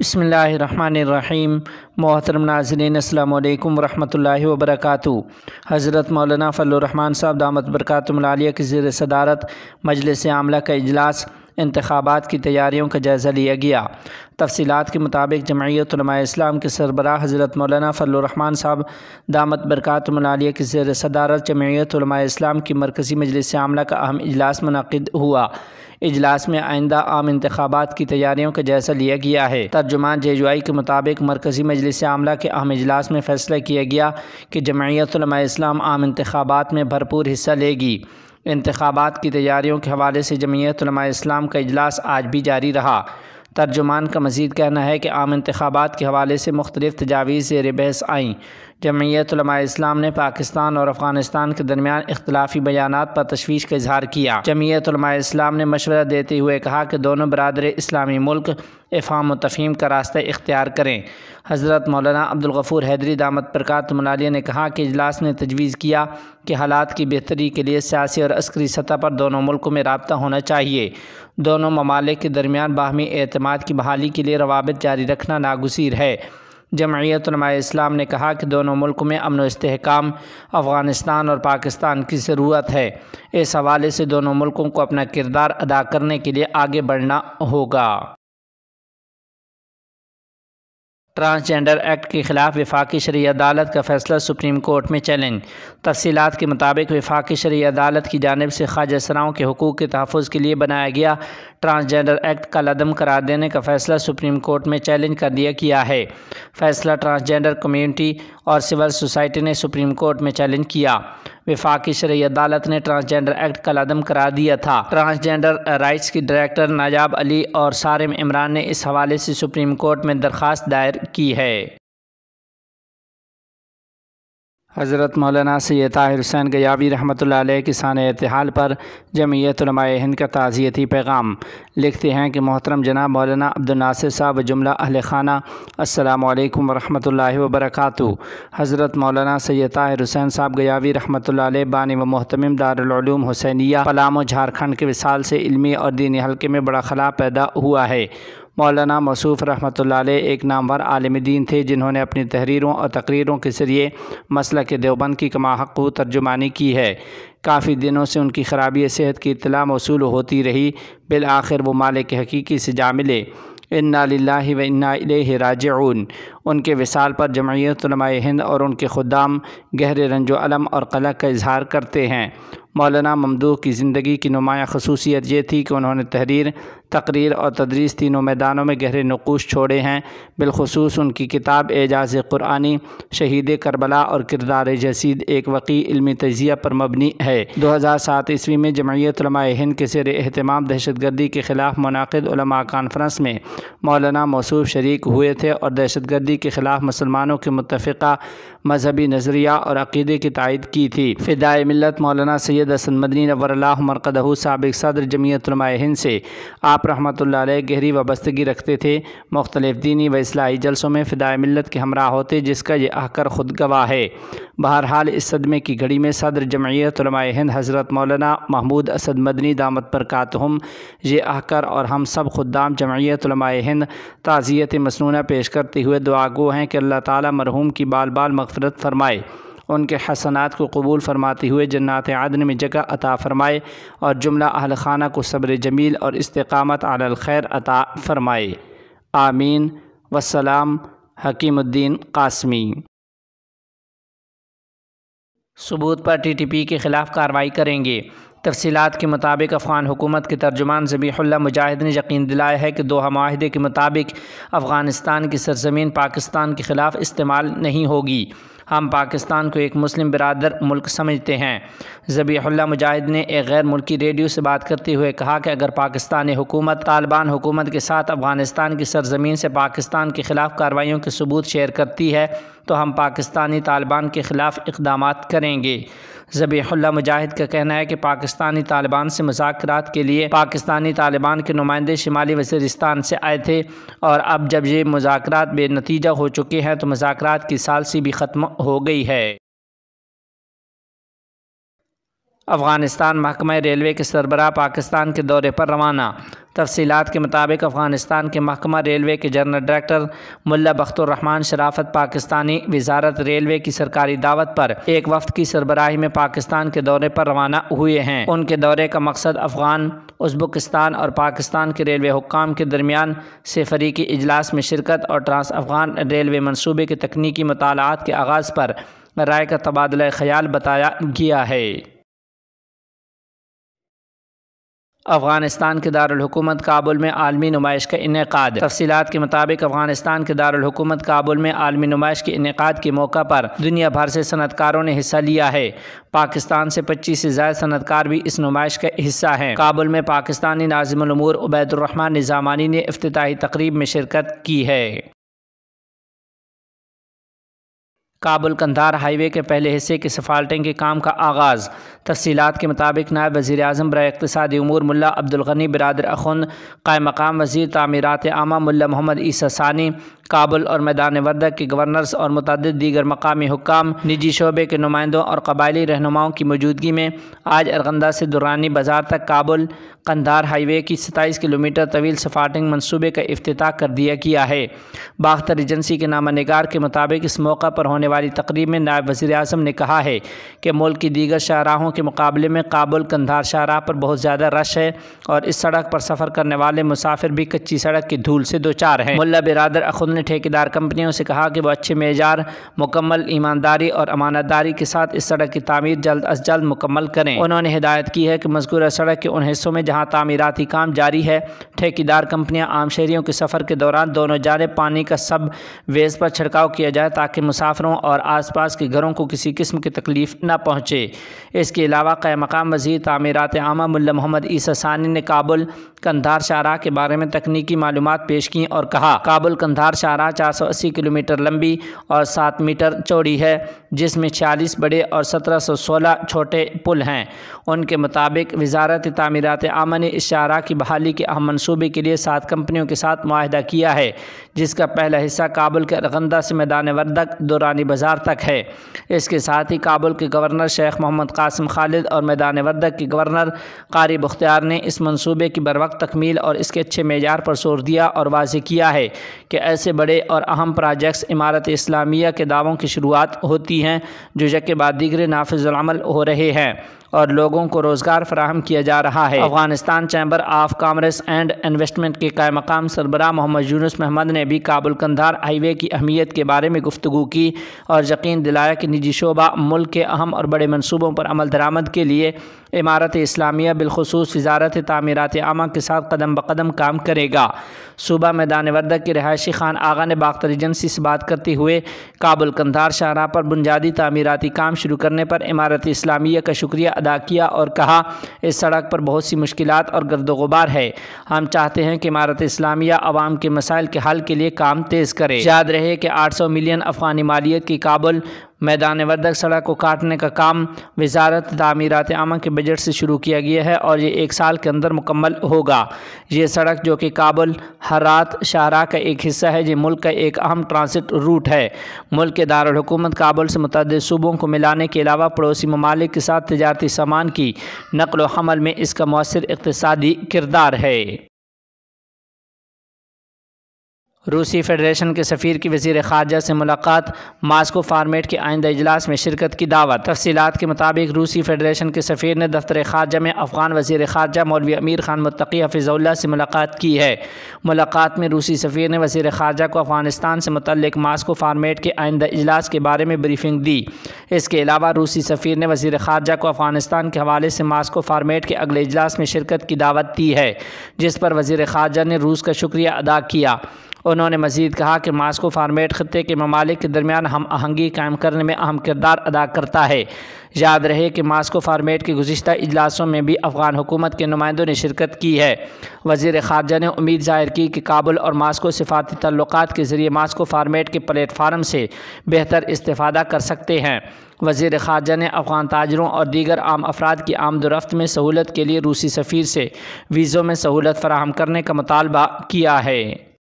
बसमीम मोहतरम नाजरीन अल्लाम वरहमल वबरक हज़रत मौलाना फ़लरहमान साहब दामत बरकतमालिया की ज़र सदारत मजलिस आमला का अजलास इंतबात की तैयारियों का जायज़ा लिया गया तफसीत के मुताबिक जमयत इस्लाम के सरबरा हज़रत मौलाना फ़लरहमान साहब दामद बरक़ात मलालिया की ज़र सदारत जमयत इस्लाम की मरकज़ी मजलिस आमला का अहम इजलास मनद हुआ इजलास में आइंदा आम इंतबात की तैयारियों का जायजा लिया गया है तर्जुमान जेजुआई के मुताबिक मरकज़ी मजलिस आमला के अहम इजलास में फ़ैसला किया गया कि जमयत इस्लाम आम इंतबात में भरपूर हिस्सा लेगी इंतबात की तैयारियों के हवाले से जमयत इस्लाम का इजलास आज भी जारी रहा तर्जुमान का मजीद कहना है कि आम इंतबात के हवाले से मुख्तलिफ तजावीज़ बहस आईं जमयतलमा इस्लाम ने पाकिस्तान और अफगानिस्तान के दरमियान इख्तलाफी बयान पर तशवीश का इजहार किया जमयतलमा इस्लाम ने मशवरा देते हुए कहा कि दोनों बरदर इस्लामी मुल्क इफ़ाम तफ़ीम का रास्ता इख्तियार करें हज़रत मौलाना अब्दुलगफूर हैदरी दामद प्रकात मनालिया ने कहा कि इजलास ने तजवीज़ किया कि हालात की बेहतरी के लिए सियासी और अस्करी सतह पर दोनों मुल्कों में रबता होना चाहिए दोनों ममालिक के दरमियान बाहमी अतमाद की बहाली के लिए रवाबित जारी रखना नागजीर है जमयत इस्लाम ने कहा कि दोनों मुल्क में अमन इसकाम अफ़गानिस्तान और पाकिस्तान की ज़रूरत है इस हवाले से दोनों मुल्कों को अपना किरदार अदा करने के लिए आगे बढ़ना होगा ट्रांसजेंडर एक्ट के खिलाफ वफाकी शरी अदालत का फैसला सुप्रीम कोर्ट में चैलेंज तफसीत के मुताबिक वफाकी शरी अदालत की जानब से ख्वाजा सराओं के हकूक़ के तहफ़ के लिए बनाया गया ट्रांसजेंडर एक्ट का लदम करार देने का फैसला सुप्रीम कोर्ट में चैलेंज कर दिया किया है फैसला ट्रांसजेंडर कम्यूनिटी और सिविल सोसाइटी ने सुप्रीम कोर्ट में चैलेंज किया विफाक शरीय अदालत ने ट्रांसजेंडर एक्ट का लदम करा दिया था ट्रांसजेंडर राइट्स की डायरेक्टर नाजाब अली और सारिम इमरान ने इस हवाले से सुप्रीम कोर्ट में दरख्वास्त दायर की है हज़रत मौलाना सैद ताहिर हुसैन गयावी रहमत किसान एतहाल पर जमीयत हिंद का ताज़ियती पैगाम लिखते हैं कि मोहतरम जनाब मौलाना अब्दुलनासिर साहब जुमला अहल खाना असलकम वरहमत वबरक हज़रत मौलाना सैद ताहिर हुसैन साहब गयावी रहमत बान व महतम दारूम हुसैनिया पलामो झारखंड के विसाल से इलमी और दीनी हल्के में बड़ा खला पैदा हुआ है मौलाना मसूफ रहमत एक नामवर आलम दीन थे जिन्होंने अपनी तहरीरों और तकरीरों के ज़रिए मसल के देवबंद की कमाहक तर्जुमानी की है काफ़ी दिनों से उनकी खराबी सेहत की इतला मौसू होती रही बिल आखिर वो माले के हकीकी से जा मिले इन्ना लाला व इन्ना राज उनके विसाल पर जमयतलमाय हिंद और उनके खुदाम गहरे रंजोलम और कलक का इजहार करते हैं मौलाना ममदू की ज़िंदगी की नुमाया खसूसियत ये थी कि उन्होंने तहरीर तकरीर और तदरीस तीनों मैदानों में गहरे नकूश छोड़े हैं बिलखसूस उनकी किताब एजाज क़ुरानी शहीद करबला और किरदार जसीद एक वकी इलमी तजिया पर मबनी है दो हज़ार सात ईस्वी में जमयत हिंद के सर अहतमाम दहशत गर्दी के ख़िलाफ़ मुनद कॉन्फ्रेंस में मौलाना मौसू शरीक हुए थे और दहशत गर्दी के ख़िलाफ़ मुसलमानों के मुतफ़ा मजहबी नज़रिया और अक़ीदे की तायद की थी फ़िदाय मिलत मौलाना सैद सैद असद मदनी मरकदहू सबक सदर जमीतलमाय हिंद से आप रहमत ला गहरी वाबस्तगी रखते थे मुख्तलिफ दीनी व असलाही जलसों में फ़िदा मिलत के हमरा होते जिसका ये आकर खुद गवाह है बहरहाल इस सदमे की घड़ी में सदर जमयतलमा हिंद हज़रत मौलाना महमूद असद मदनी दामद पर कातहम ये आकर और हम सब खुदाम जमयतलमा हिंद ताज़ियत मसनूना पेश करते हुए दुआगो हैं कि अल्लाह ताली मरहूम की बाल बाल मफफरत फरमाए उनके हसनात को कबूल फरमाते हुए जन्त आदन में जगह अता फ़रमाए और जुमला अहल खाना को सब्र जमील और इस्तकामत खैर अता फ़रमाए आमीन वसलाम हकीमुद्दीन कासमी सबूत पर टीटीपी के ख़िलाफ़ कार्रवाई करेंगे तफसीत के मुताबिक अफ़गान हुकूमत के तर्जुमान ज़बीहुल्ला मुजाहिद ने यकीन दिलाया है कि दोहा माहदे के मुताबिक अफ़गानिस्तान की सरजमीन पाकिस्तान के ख़िलाफ़ इस्तेमाल नहीं होगी हम पाकिस्तान को एक मुस्लिम बरदर मुल्क समझते हैं ज़बीहुल्ला मुजाहिद ने एक गैर मुल्की रेडियो से बात करते हुए कहा कि अगर पाकिस्तानी हुकूमत तालिबान हुकूमत के साथ अफ़गानिस्तान की सरजमीन से पाकिस्तान के ख़िलाफ़ कार्रवाइयों के सबूत शेयर करती है तो हम पाकिस्तानी तालिबान के ख़िलाफ़ इकदाम करेंगे जबीहुल्ला मुजाहिद का कहना है कि पाकिस्तानी तालिबान से मुजात के लिए पाकिस्तानी तालिबान के नुमाइंदे शिमाली वजीरिस्तान से आए थे और अब जब ये मुजात बेनतीजा हो चुके हैं तो मुजात की सालसी भी ख़त्म हो गई है अफ़गानिस्तान महकमा रेलवे के सरबराह पाकिस्तान के दौरे पर रवाना तफसीत के मुताबिक अफ़गानिस्तान के महकमा रेलवे के जनरल डायरेक्टर मुला बख्तुररहमान शराफत पाकिस्तानी वजारत रेलवे की सरकारी दावत पर एक वफ्त की सरबराही में पाकिस्तान के दौरे पर रवाना हुए हैं उनके दौरे का मकसद अफ़गान उजबुकस्तान और पाकिस्तान के रेलवे हुकाम के दरमियान से फरीकी इजलास में शिरकत और ट्रांस अफ़गान रेलवे मनसूबे के तकनीकी मताल के आगाज़ पर राय का तबादला ख्याल बताया गया है अफगानिस्तान के दारकूमत काबुल में आलमी नुमाइश का इनका तफसीत के मुताबिक अफगानिस्तान के दारकूमत काबुल में आलमी नुमाइश के इनका के मौका पर दुनिया भर से सनतकारों ने हिस्सा लिया है पाकिस्तान से पच्चीस से ज्यादा सनतकार भी इस नुमाइश का हिस्सा हैं काबुल में पाकिस्तानी नाजमूर उबैदुररहमान निज़ामानी ने अफ्ताही तकरीब में शिरकत की है काबुल कंधार हाईवे के पहले हिस्से के सफाल्टिंग के काम का आगाज़ तफसीत के मुताबिक नायब वज़ी अजम बर इकतदी उमूर मुला अब्दुलगनी बरदर अखुन कायम मकाम वजीर तमीरत आमा मुला मोहम्मद ईसा सानी काबुल और मैदान वर्दा के गवर्नर्स और मतद दीगर मकामी हुकाम निजी शोबे के नुमाइंदों और कबायली रहनुमाओं की मौजूदगी में आज अरगंदा से दुरानी बाज़ार तक काबुल कंधार हाईवे की सताईस किलोमीटर तवील सफाटिंग मनसूबे का अफ्ताह कर दिया गया है बाख्तर एजेंसी के नामा नगार के मुताबिक इस मौका पर होने होने वाली तकरीब में नायब वज़ी अजम ने कहा है कि मुल्क की दीगर शाहराहों के मुकाबले में काबुल कंधार शाहराह पर बहुत ज़्यादा रश है और इस सड़क पर सफ़र करने वाले मुसाफिर भी कच्ची सड़क की धूल से दो चार हैं मुला बिरादर अखुद ने ठेकेदार कंपनियों से कहा कि वह अच्छे मेजार मुकम्मल ईमानदारी और अमानतदारी के साथ इस सड़क की तमीर जल्द अज जल्द मुकम्मल करें उन्होंने हिदायत की है कि मजकूर सड़क के उन हिस्सों में जहाँ तमीराती काम जारी है ठेकेदार कंपनियाँ आम शहरीों के सफ़र के दौरान दोनों जाने पानी का सब वेज पर छिड़काव किया जाए ताकि मुसाफरों और आसपास के घरों को किसी किस्म की तकलीफ़ न पहुँचे इसके अलावा कै मकाम वजीर तमीरत आमा मुल्ला मोहम्मद ईसा सानी ने काबुल कंधार शाहरा के बारे में तकनीकी मालूम पेश की और कहा काबुल कंधार शाहरा चार सौ अस्सी किलोमीटर लंबी और सात मीटर चौड़ी है जिसमें छियालीस बड़े और सत्रह सौ सोलह छोटे पुल हैं उनके मुताबिक वजारत तमीरत आमा ने इस शाहरा की बहाली के अहम मनसूबे के लिए सात कंपनियों के साथ माहदा किया है जिसका पहला हिस्सा काबुल के रगंदा से मैदान वर्दक दौरान बाज़ार तक है इसके साथ ही काबुल के गवर्नर शेख मोहम्मद कासिम खालिद और मैदान वर्दक के गवर्नर कारी बख्तियार ने इस मनसूबे की बरवक तकमील और इसके अच्छे मैार पर जोर दिया और वाज किया है कि ऐसे बड़े और अहम प्रोजेक्ट्स इमारत इस्लामिया के दावों की शुरुआत होती हैं जो यके बाद दिगरे हो रहे हैं और लोगों को रोज़गार फराहम किया जा रहा है Afghanistan chamber of commerce and investment के काय मकाम सरबराह मोहम्मद यूनुस महमद ने भी काबुल कंधार हाईवे की अहमियत के बारे में गुफ्तु की और यकीन दिलाया कि निजी शोबा मुल्क के अहम और बड़े मनसूबों पर अमल दरामद के लिए इमारत इस्लामिया बिलखसूस वजारत तमीरत आमा के साथ कदम बकदम काम करेगा सूबा मैदान वर्दा के रहायशी खान आगा ने बाख्तर एजेंसी से बात करते हुए काबुल कंधार शाहरा पर बुनियादी तमीराती काम शुरू करने पर इमारत इस्लामिया का शुक्रिया अदा किया और कहा इस सड़क पर बहुत सी मुश्किल और गर्द गुबार है हम चाहते हैं कि इमारत इस्लामिया आवाम के मसाइल के हल के लिए काम तेज़ करे याद रहे कि आठ सौ मिलियन अफगानी मालियत की काबुल मैदान वर्दक सड़क को काटने का काम वजारत तमीरत आमा के बजट से शुरू किया गया है और ये एक साल के अंदर मुकम्मल होगा ये सड़क जो कि काबुल हरात शाहरा का एक हिस्सा है ये मुल्क का एक अहम ट्रांसिट रूट है मुल्क के दारकूमत काबुल से मुतद सूबों को मिलाने के अलावा पड़ोसी ममालिक के साथ तजारती सामान की नकल हमल में इसका मौसर इकतदी किरदार है रूसी फेडरेशन के सफ़ीर की वजीर खारजा से मुलाकात मास्को फार्मेट के आइंदा इजलास में शिरकत की दावत तफसीत के मुताबिक रूसी फेडरेशन के सफ़ीर ने दफ्तर खारजा में अफगान वजीर खारजा मौलवी अमीर खान मतकी हफिज़ुल्ला से मुलाकात की है मुलाकात में रूसी सफ़ीर ने वजीर खारजा को अफगानिस्तान से मतलब मास्को फार्मेट के आइंदा इजलास के बारे में ब्रीफिंग दी इसके अलावा रूसी सफ़ीर ने वजीर खारजा को अफगानिस्तान के हवाले से मास्को फार्मेट के अगले इजलास में शिरकत की दावत दी है जिस पर वजीर खारजा ने रूस का शुक्रिया अदा किया उन्होंने मजीद कहा कि मास्को फार्मेट ख़त्े के ममालिक के दरमियान हम आहंगी कायम करने में अहम किरदार अदा करता है याद रहे कि मास्को फार्मेट के गुज्त अजलासों में भी अफ़गान हुकूमत के नुमाइंदों ने शिरकत की है वजीर खारजा ने उम्मीद ज़ाहिर की कि काबुल और मास्को सिफाती तल्लक के ज़रिए मास्को फार्मेट के प्लेटफार्म से बेहतर इस्ता कर सकते हैं वजीर खारजा ने अफगान ताजरों और दीगर आम अफराद की आमदोरफ्त में सहूलत के लिए रूसी सफ़ीर से वीज़ों में सहूलत फराहम करने का मुतालबा किया है